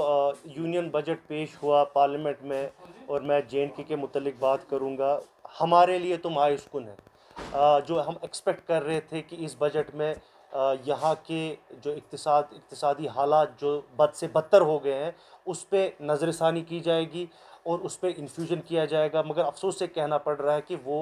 union तो, budget पेश हुआ पार्लियामेंट में और मैं जे एंड के, के बात करूँगा हमारे लिए तो मायूसकुन है जो हम एक्सपेक्ट कर रहे थे कि इस बजट में यहाँ के जो इकतसाद इकतसादी हालात जो बद से बदतर हो गए हैं उस पर नज़रसानी की जाएगी और उस पर इन्फ्यूजन किया जाएगा मगर अफसोस से कहना पड़ रहा है कि वो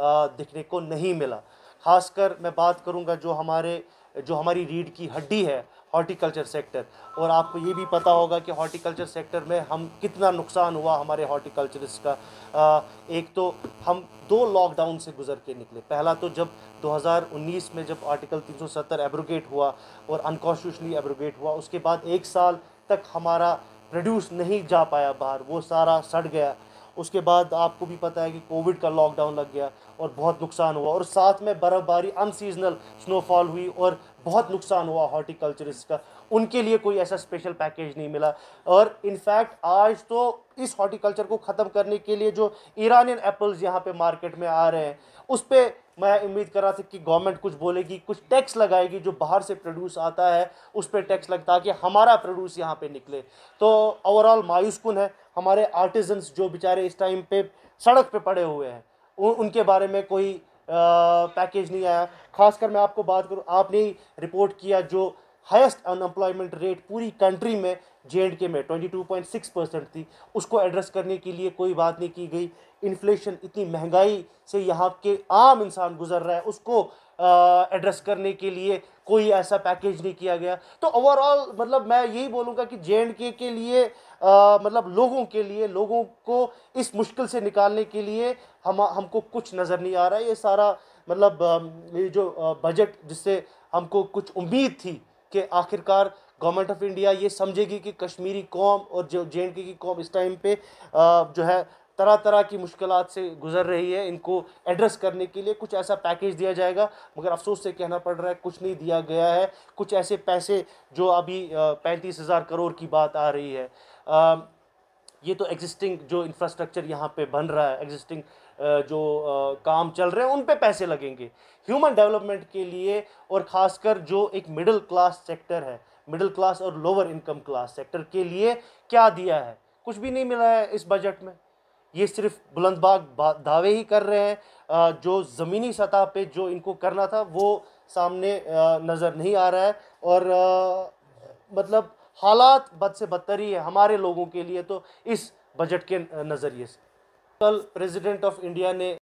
दिखने को नहीं मिला खासकर मैं बात करूँगा जो हमारे जो हमारी रीढ़ की हड्डी है हॉर्टिकल्चर सेक्टर और आपको ये भी पता होगा कि हॉर्टिकल्चर सेक्टर में हम कितना नुकसान हुआ हमारे हॉर्टिकल्चरिस्ट का आ, एक तो हम दो लॉकडाउन से गुजर के निकले पहला तो जब 2019 में जब आर्टिकल 370 एब्रोगेट हुआ और अनकॉन्स्टिट्यूशनली एब्रोगेट हुआ उसके बाद एक साल तक हमारा प्रोड्यूस नहीं जा पाया बाहर वो सारा सड़ गया उसके बाद आपको भी पता है कि कोविड का लॉकडाउन लग गया और बहुत नुकसान हुआ और साथ में बर्फ़बारी अनसीजनल स्नोफॉल हुई और बहुत नुकसान हुआ हॉर्टिकल्चरिस्ट का उनके लिए कोई ऐसा स्पेशल पैकेज नहीं मिला और इनफैक्ट आज तो इस हॉर्टिकल्चर को ख़त्म करने के लिए जो ईरानियन एप्पल्स यहाँ पे मार्केट में आ रहे हैं उस पर मैं उम्मीद कर रहा था कि गवर्नमेंट कुछ बोलेगी कुछ टैक्स लगाएगी जो बाहर से प्रोड्यूस आता है उस पर टैक्स लगता कि हमारा प्रोड्यूस यहाँ पर निकले तो ओवरऑल मायूसकुन है हमारे आर्टिजन्स जो बेचारे इस टाइम पर सड़क पर पड़े हुए हैं उनके बारे में कोई पैकेज नहीं आया खासकर मैं आपको बात करूँ आपने रिपोर्ट किया जो हाईएस्ट अनएम्प्लॉयमेंट रेट पूरी कंट्री में जे एंड के में 22.6 परसेंट थी उसको एड्रेस करने के लिए कोई बात नहीं की गई इन्फ्लेशन इतनी महंगाई से यहाँ के आम इंसान गुजर रहा है उसको एड्रेस करने के लिए कोई ऐसा पैकेज नहीं किया गया तो ओवरऑल मतलब मैं यही बोलूँगा कि जे एंड के के लिए आ, मतलब लोगों के लिए लोगों को इस मुश्किल से निकालने के लिए हम हमको कुछ नज़र नहीं आ रहा है ये सारा मतलब ये जो बजट जिससे हमको कुछ उम्मीद थी कि आखिरकार गवर्नमेंट ऑफ इंडिया ये समझेगी कि कश्मीरी कौम और जो जे एंड की कौम इस टाइम पे जो है तरह तरह की मुश्किल से गुजर रही है इनको एड्रेस करने के लिए कुछ ऐसा पैकेज दिया जाएगा मगर अफसोस से कहना पड़ रहा है कुछ नहीं दिया गया है कुछ ऐसे पैसे जो अभी पैंतीस हज़ार करोड़ की बात आ रही है ये तो एग्जिस्टिंग जो इंफ्रास्ट्रक्चर यहाँ पे बन रहा है एग्जिस्टिंग जो काम चल रहे हैं उन पे पैसे लगेंगे ह्यूमन डेवलपमेंट के लिए और ख़ासकर जो एक मिडिल क्लास सेक्टर है मिडिल क्लास और लोअर इनकम क्लास सेक्टर के लिए क्या दिया है कुछ भी नहीं मिला है इस बजट में ये सिर्फ बुलंदबाग दावे ही कर रहे हैं जो ज़मीनी सतह पे जो इनको करना था वो सामने नज़र नहीं आ रहा है और मतलब हालात बद से बदतर ही है हमारे लोगों के लिए तो इस बजट के नज़रिए से कल प्रेसिडेंट ऑफ इंडिया ने